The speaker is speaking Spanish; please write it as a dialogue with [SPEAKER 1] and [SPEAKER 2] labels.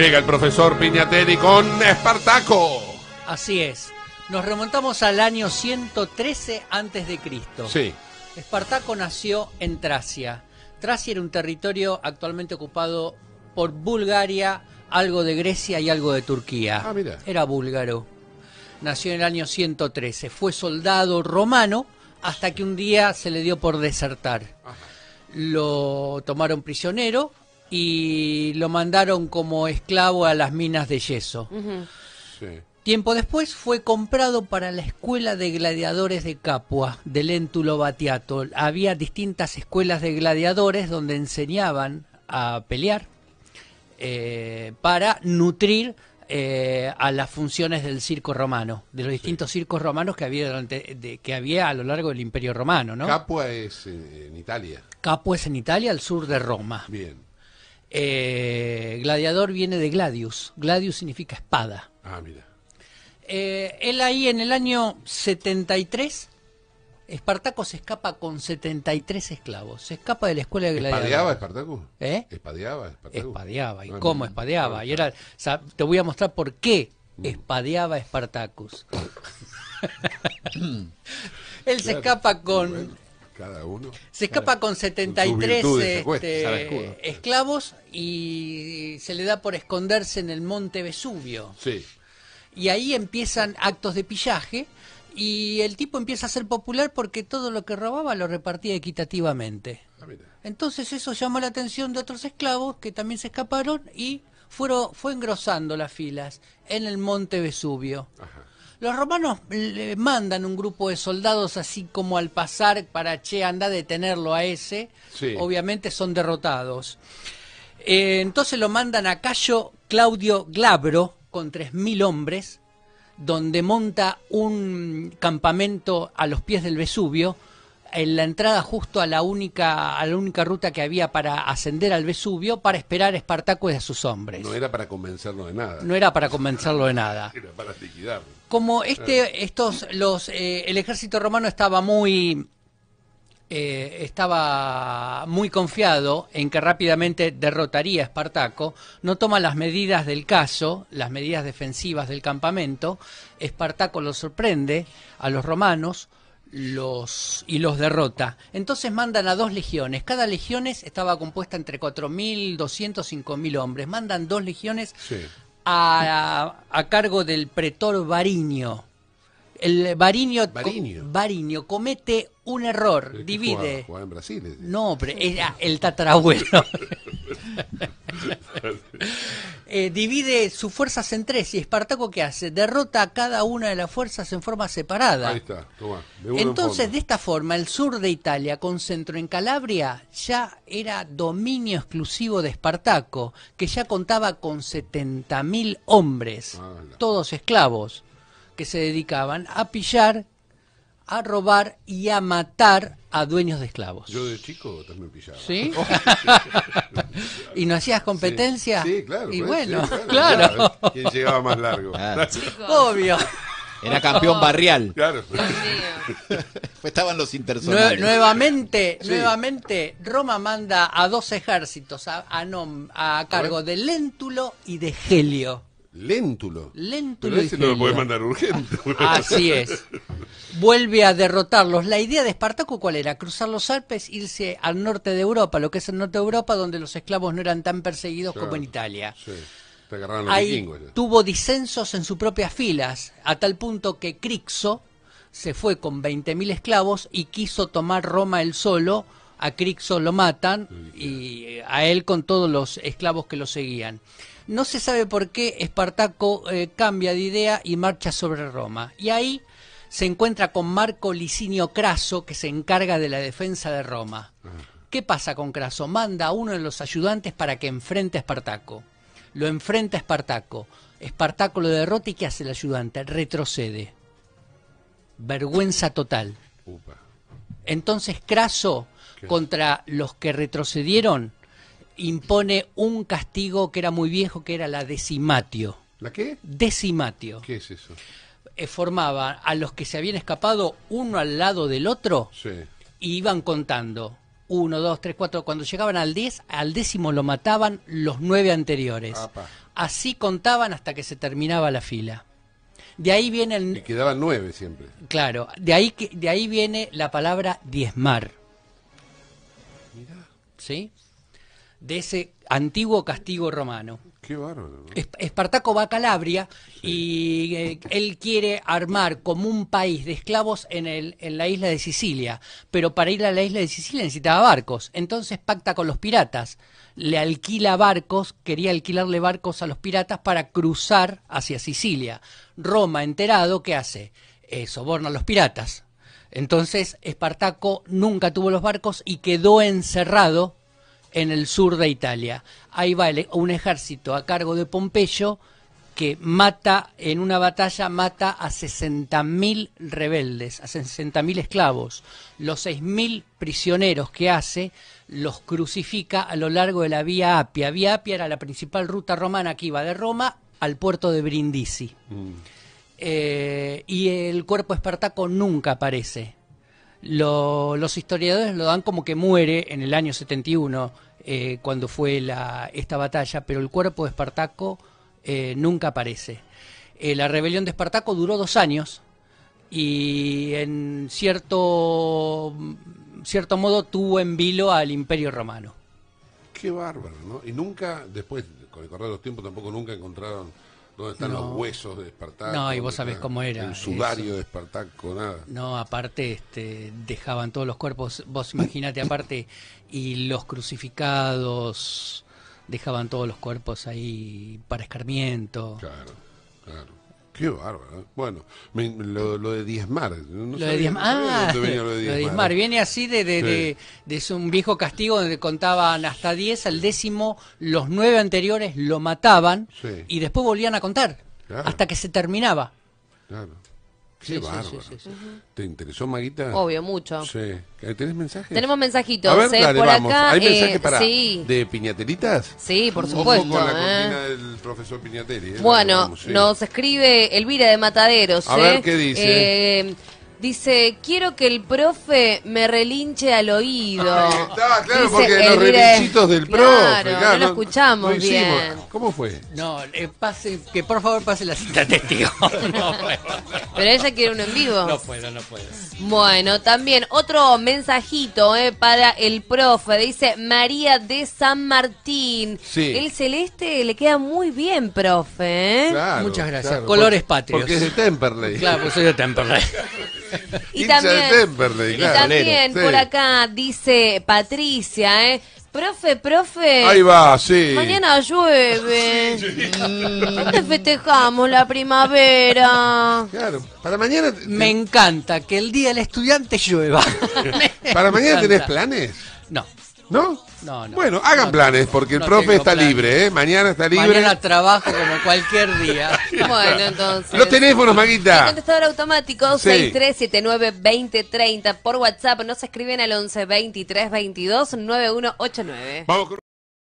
[SPEAKER 1] Llega el profesor Piñatelli con Espartaco. Así es. Nos remontamos al año 113 antes de Cristo. Sí. Espartaco nació en Tracia. Tracia era un territorio actualmente ocupado por Bulgaria, algo de Grecia y algo de Turquía. Ah, Era búlgaro. Nació en el año 113. Fue soldado romano hasta que un día se le dio por desertar. Lo tomaron prisionero y lo mandaron como esclavo a las minas de yeso. Tiempo después fue comprado para la escuela de gladiadores de Capua, del lentulo Batiato. Había distintas escuelas de gladiadores donde enseñaban a pelear eh, para nutrir eh, a las funciones del circo romano, de los distintos circos romanos que había, que había a lo largo del Imperio Romano. ¿no? Capua es en Italia. Capua es en Italia, al sur de Roma. Bien. Eh, gladiador viene de gladius. Gladius significa espada. Ah, mira. Eh, él ahí en el año 73, Espartaco se escapa con 73 esclavos. Se escapa de la escuela de gladiadores. ¿Espadeaba Espartaco? ¿Eh? ¿Espadeaba Espartaco? Espadeaba. ¿Y ah, cómo espadeaba? Ah, y era, te voy a mostrar por qué mm. espadeaba Espartacus.
[SPEAKER 2] él se escapa
[SPEAKER 1] con uno. Se escapa con 73 este, esclavos y se le da por esconderse en el monte Vesubio. Sí. Y ahí empiezan actos de pillaje y el tipo empieza a ser popular porque todo lo que robaba lo repartía equitativamente. Ah, Entonces eso llamó la atención de otros esclavos que también se escaparon y fueron, fue engrosando las filas en el monte Vesubio. Ajá. Los romanos le mandan un grupo de soldados así como al pasar para, che, anda a detenerlo a ese. Obviamente son derrotados. Eh, entonces lo mandan a Cayo Claudio Glabro con 3.000 hombres, donde monta un campamento a los pies del Vesubio en la entrada justo a la única a la única ruta que había para ascender al Vesubio para esperar a Espartaco y a sus hombres. No era para convencerlo de nada. No era para convencerlo de nada. era para liquidarlo. Como este estos los eh, el ejército romano estaba muy eh, estaba muy confiado en que rápidamente derrotaría a Espartaco, no toma las medidas del caso, las medidas defensivas del campamento, Espartaco lo sorprende a los romanos, los, y los derrota. Entonces mandan a dos legiones. Cada legiones estaba compuesta entre 4.200 y 5.000 hombres. Mandan dos legiones a, a, cargo del pretor Variño el Bariño, comete un error, divide. Jugaba, Brasil. No, era el tatarabuelo. Eh, divide sus fuerzas en tres y Espartaco qué hace? Derrota a cada una de las fuerzas en forma separada. Ahí está, toma, Entonces, de esta forma, el sur de Italia con centro en Calabria ya era dominio exclusivo de Espartaco, que ya contaba con 70.000 hombres, todos esclavos que se dedicaban a pillar, a robar y a matar a dueños de esclavos. Yo de chico también pillaba. ¿Sí? ¿Y no hacías competencia? Sí, claro. Y pues, bueno, claro. ¿Quién llegaba más largo? Obvio.
[SPEAKER 2] Era campeón barrial.
[SPEAKER 1] Claro. Estaban los intersonales. nuevamente, nuevamente, Roma manda a dos ejércitos a, a, a cargo de Léntulo y de Helio. Léntulo. lo puede mandar urgente. Pues. Así es. Vuelve a derrotarlos. La idea de Espartaco, ¿cuál era? Cruzar los Alpes, irse al norte de Europa, lo que es el norte de Europa, donde los esclavos no eran tan perseguidos como en Italia. Ahí tuvo disensos en sus propias filas, a tal punto que Crixo se fue con 20.000 esclavos y quiso tomar Roma él solo. A Crixo lo matan y eh, a él con todos los esclavos que lo seguían. No se sabe por qué Espartaco eh, cambia de idea y marcha sobre Roma. Y ahí se encuentra con Marco Licinio Craso, que se encarga de la defensa de Roma. ¿Qué pasa con Craso? Manda a uno de los ayudantes para que enfrente a Espartaco. Lo enfrenta a Espartaco. Espartaco lo derrota y ¿qué hace el ayudante? Retrocede. Vergüenza total. Entonces Craso, contra los que retrocedieron, impone un castigo que era muy viejo, que era la decimatio. ¿La qué? Decimatio. ¿Qué es eso? Eh, formaba a los que se habían escapado uno al lado del otro y iban contando. Uno, dos, tres, cuatro. Cuando llegaban al diez, al décimo lo mataban los nueve anteriores. Así contaban hasta que se terminaba la fila. De ahí viene el... Y quedaban nueve siempre. Claro, de ahí, de ahí viene la palabra diezmar. ¿Sí? de ese antiguo castigo romano. Qué Espartaco va a Calabria y eh, él quiere armar como un país de esclavos en, el, en la isla de Sicilia, pero para ir a la isla de Sicilia necesitaba barcos, entonces pacta con los piratas, le alquila barcos, quería alquilarle barcos a los piratas para cruzar hacia Sicilia. Roma, enterado, ¿qué hace? Eh, soborna a los piratas. Entonces, Espartaco nunca tuvo los barcos y quedó encerrado en el sur de Italia. Ahí va e, un ejército a cargo de Pompeyo que mata, en una batalla, mata a 60.000 rebeldes, a 60.000 esclavos. Los 6.000 prisioneros que hace los crucifica a lo largo de la Vía Apia. Vía Apia era la principal ruta romana que iba de Roma al puerto de Brindisi. Mm. Eh, y el cuerpo espartaco nunca aparece los historiadores lo dan como que muere en el año 71, eh, cuando fue la, esta batalla, pero el cuerpo de Espartaco eh, nunca aparece. Eh, la rebelión de Espartaco duró dos años y en cierto, cierto modo tuvo en vilo al Imperio Romano. Qué bárbaro, ¿no? Y nunca, después, con el correr de los tiempos, tampoco nunca encontraron dónde están los huesos de Espartaco. No, y vos sabés cómo era. El sudario de Espartaco, nada. No, aparte este, dejaban todos los cuerpos, vos imaginate aparte, y los crucificados dejaban todos los cuerpos ahí para escarmiento. Claro, claro. Qué bárbaro. ¿eh? Bueno, lo, lo, de diezmar. No lo, de diezmar. Ah, lo, de diezmar. ¿eh? Viene así de, de, de, un viejo castigo donde contaban hasta diez, al décimo, los nueve anteriores lo mataban y después volvían a contar hasta que se terminaba. Claro. Qué sí, bárbaro. ¿Te interesó, Maguita? Obvio, mucho. ¿Tenés mensajes? Tenemos mensajitos. eh, dale, por Acá, ¿Hay eh, mensajes para de piñateritas? Sí, por supuesto. Ojo con la eh. del profesor Piñateri. Eh, bueno, nos escribe Elvira de Mataderos. A ver, ¿qué dice? Dice, quiero que el profe me relinche al oído. está, claro, porque los relinchitos del profe. Claro, no lo escuchamos bien. ¿Cómo fue? No, eh, pase, que por favor pase la cita testigo. Pero ella quiere uno en vivo. No puedo, no puedo. Bueno, también otro mensajito eh, para el profe. Dice María de San Martín. Sí. El celeste le queda muy bien, profe. ¿eh? Claro, Muchas gracias. Colores patrios. Porque es de Temperley. Claro, pues soy de Temperley. y también, por acá dice Patricia, ¿eh? Profe, profe. Ahí va, sí. Mañana llueve. Mm, festejamos la primavera? Claro, para mañana. Me encanta que el día del estudiante llueva. para mañana tenés planes. No. ¿No? No, no. Bueno, hagan planes, porque el profe está libre, ¿eh? Mañana está libre. Mañana trabajo como cualquier día. bueno, entonces. Los teléfonos, Maguita. El contestador automático sí. 6379-2030. Por WhatsApp no se escriben al 11 23 9189. Vamos con